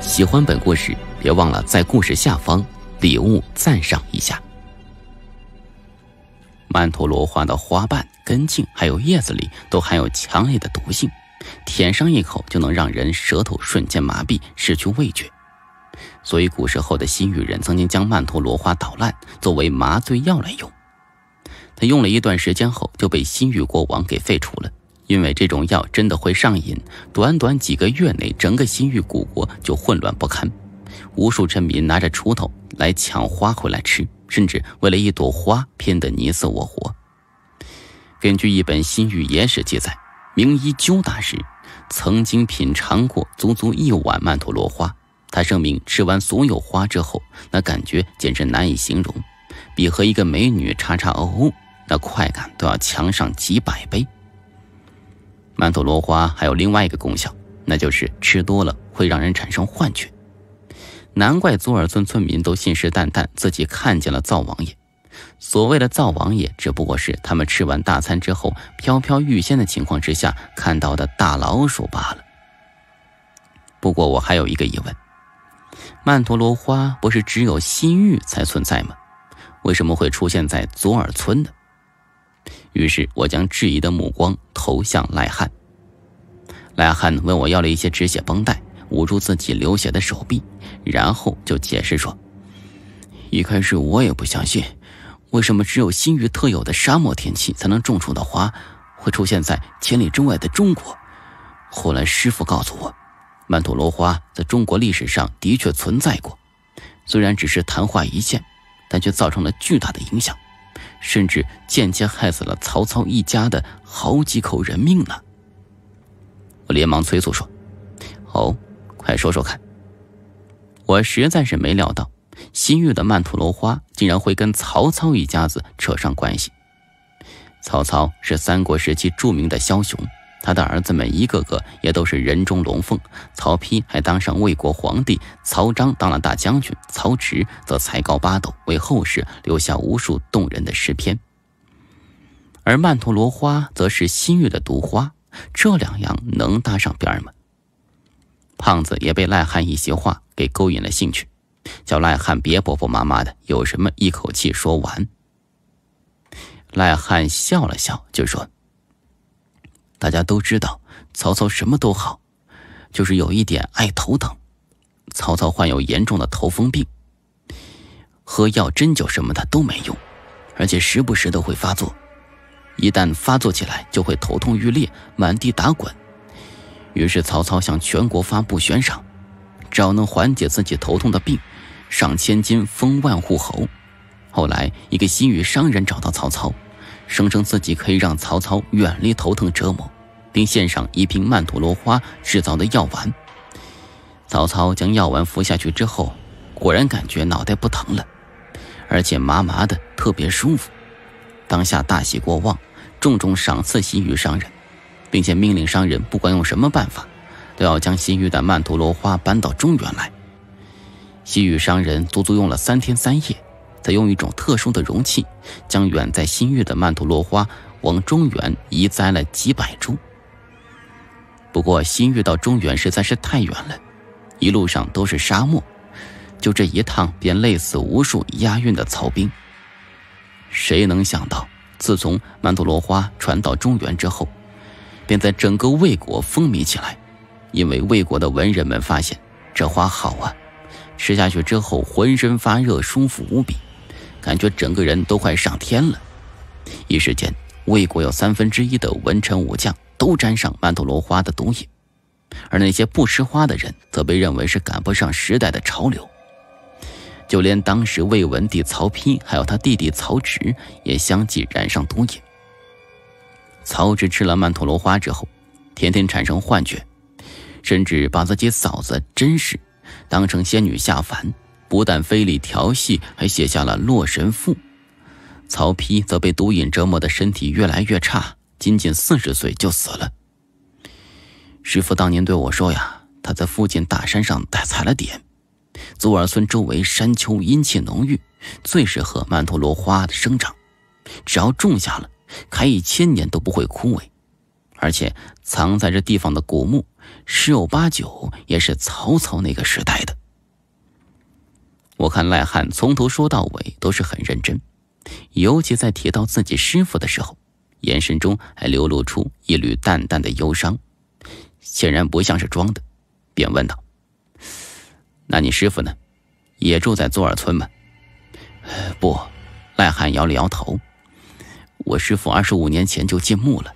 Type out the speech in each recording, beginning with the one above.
喜欢本故事，别忘了在故事下方礼物赞赏一下。曼陀罗花的花瓣、根茎还有叶子里都含有强烈的毒性，舔上一口就能让人舌头瞬间麻痹，失去味觉。所以古时候的新玉人曾经将曼陀罗花捣烂作为麻醉药来用。他用了一段时间后，就被新域国王给废除了。因为这种药真的会上瘾，短短几个月内，整个新域古国就混乱不堪，无数臣民拿着锄头来抢花回来吃，甚至为了一朵花拼得你死我活。根据一本新域野史记载，名医鸠大师曾经品尝过足足一碗曼陀罗花，他声明吃完所有花之后，那感觉简直难以形容，比和一个美女叉叉哦哦那快感都要强上几百倍。曼陀罗花还有另外一个功效，那就是吃多了会让人产生幻觉。难怪左耳村村民都信誓旦旦自己看见了灶王爷。所谓的灶王爷，只不过是他们吃完大餐之后飘飘欲仙的情况之下看到的大老鼠罢了。不过我还有一个疑问：曼陀罗花不是只有西域才存在吗？为什么会出现在左耳村呢？于是我将质疑的目光投向赖汉。赖汉问我要了一些止血绷带，捂住自己流血的手臂，然后就解释说：“一开始我也不相信，为什么只有新余特有的沙漠天气才能种出的花，会出现在千里之外的中国？后来师傅告诉我，曼陀罗花在中国历史上的确存在过，虽然只是昙花一现，但却造成了巨大的影响。”甚至间接害死了曹操一家的好几口人命呢！我连忙催促说：“哦，快说说看。”我实在是没料到，新玉的曼陀罗花竟然会跟曹操一家子扯上关系。曹操是三国时期著名的枭雄。他的儿子们一个个也都是人中龙凤，曹丕还当上魏国皇帝，曹彰当了大将军，曹植则才高八斗，为后世留下无数动人的诗篇。而曼陀罗花则是西域的毒花，这两样能搭上边儿吗？胖子也被赖汉一席话给勾引了兴趣，叫赖汉别婆婆妈妈的，有什么一口气说完。赖汉笑了笑，就说。大家都知道，曹操什么都好，就是有一点爱头疼。曹操患有严重的头风病，喝药、针灸什么的都没用，而且时不时的会发作。一旦发作起来，就会头痛欲裂，满地打滚。于是曹操向全国发布悬赏，只要能缓解自己头痛的病，赏千金，封万户侯。后来，一个西域商人找到曹操。声称自己可以让曹操远离头疼折磨，并献上一瓶曼陀罗花制造的药丸。曹操将药丸服下去之后，果然感觉脑袋不疼了，而且麻麻的，特别舒服。当下大喜过望，重重赏赐西域商人，并且命令商人不管用什么办法，都要将西域的曼陀罗花搬到中原来。西域商人足足用了三天三夜。他用一种特殊的容器，将远在西域的曼陀罗花往中原移栽了几百株。不过，西域到中原实在是太远了，一路上都是沙漠，就这一趟便累死无数押运的曹兵。谁能想到，自从曼陀罗花传到中原之后，便在整个魏国风靡起来，因为魏国的文人们发现这花好啊，吃下去之后浑身发热，舒服无比。感觉整个人都快上天了，一时间，魏国有三分之一的文臣武将都沾上曼陀罗花的毒瘾，而那些不吃花的人则被认为是赶不上时代的潮流。就连当时魏文帝曹丕，还有他弟弟曹植，也相继染上毒瘾。曹植吃了曼陀罗花之后，天天产生幻觉，甚至把自己嫂子甄氏当成仙女下凡。不但非礼调戏，还写下了《洛神赋》。曹丕则被毒瘾折磨的身体越来越差，仅仅四十岁就死了。师傅当年对我说呀：“他在附近大山上采了点，祖尔村周围山丘阴气浓郁，最适合曼陀罗花的生长。只要种下了，开一千年都不会枯萎。而且藏在这地方的古墓，十有八九也是曹操那个时代的。”我看赖汉从头说到尾都是很认真，尤其在提到自己师傅的时候，眼神中还流露出一缕淡淡的忧伤，显然不像是装的，便问道：“那你师傅呢？也住在左耳村吗？”“不。”赖汉摇了摇头，“我师傅二十五年前就进墓了，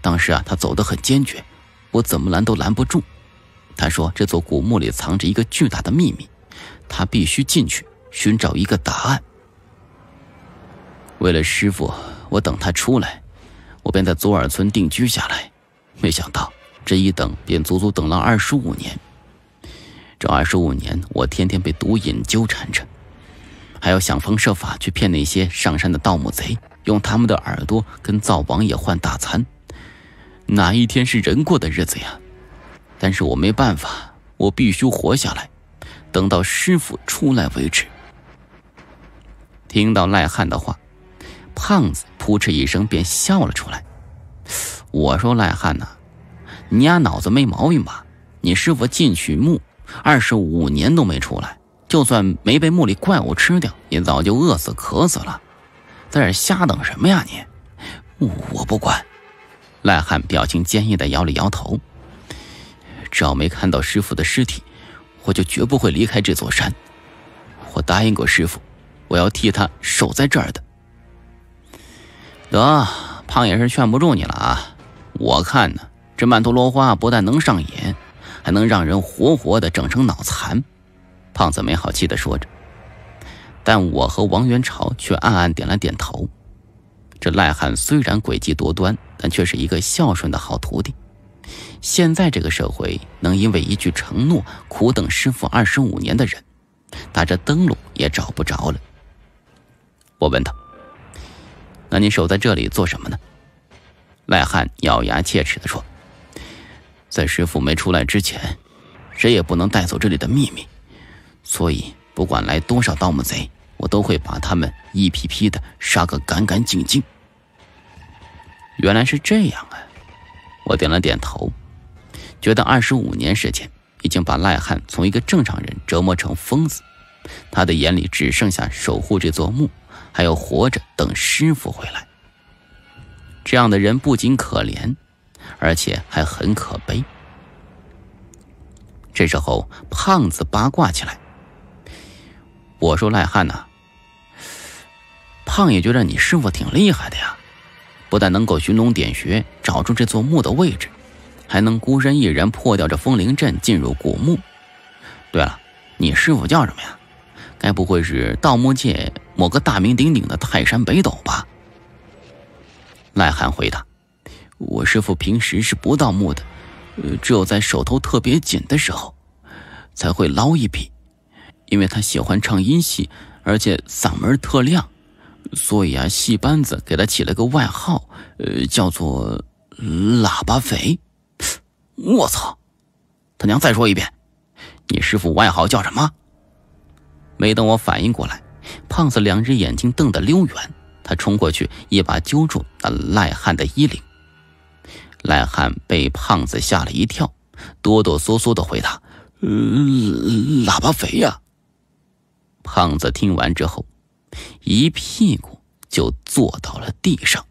当时啊，他走得很坚决，我怎么拦都拦不住。他说这座古墓里藏着一个巨大的秘密。”他必须进去寻找一个答案。为了师傅，我等他出来，我便在左耳村定居下来。没想到这一等便足足等了二十五年。这二十五年，我天天被毒瘾纠缠着，还要想方设法去骗那些上山的盗墓贼，用他们的耳朵跟灶王爷换大餐。哪一天是人过的日子呀？但是我没办法，我必须活下来。等到师傅出来为止。听到赖汉的话，胖子扑哧一声便笑了出来。我说：“赖汉呐，你丫脑子没毛病吧？你师傅进去墓二十五年都没出来，就算没被墓里怪物吃掉，也早就饿死渴死了，在这瞎等什么呀你？我不管。”赖汉表情坚毅的摇了摇头。只要没看到师傅的尸体。我就绝不会离开这座山，我答应过师傅，我要替他守在这儿的。得，胖也是劝不住你了啊！我看呢，这曼陀罗花不但能上瘾，还能让人活活的整成脑残。胖子没好气的说着，但我和王元朝却暗暗点了点头。这赖汉虽然诡计多端，但却是一个孝顺的好徒弟。现在这个社会，能因为一句承诺苦等师傅二十五年的人，打着灯笼也找不着了。我问他：“那你守在这里做什么呢？”赖汉咬牙切齿地说：“在师傅没出来之前，谁也不能带走这里的秘密，所以不管来多少盗墓贼，我都会把他们一批批的杀个干干净净。”原来是这样啊。我点了点头，觉得二十五年时间已经把赖汉从一个正常人折磨成疯子，他的眼里只剩下守护这座墓，还有活着等师傅回来。这样的人不仅可怜，而且还很可悲。这时候，胖子八卦起来：“我说赖汉呐，胖爷觉得你师傅挺厉害的呀。”不但能够寻龙点穴找出这座墓的位置，还能孤身一人破掉这风铃阵进入古墓。对了，你师傅叫什么呀？该不会是盗墓界某个大名鼎鼎的泰山北斗吧？赖汉回答：“我师傅平时是不盗墓的，只有在手头特别紧的时候才会捞一笔，因为他喜欢唱音戏，而且嗓门特亮。”所以啊，戏班子给他起了个外号，呃，叫做“喇叭肥”。我操！他娘，再说一遍，你师傅外号叫什么？没等我反应过来，胖子两只眼睛瞪得溜圆，他冲过去一把揪住那赖汉的衣领。赖汉被胖子吓了一跳，哆哆嗦嗦的回答：“嗯，喇叭肥呀。”胖子听完之后。一屁股就坐到了地上。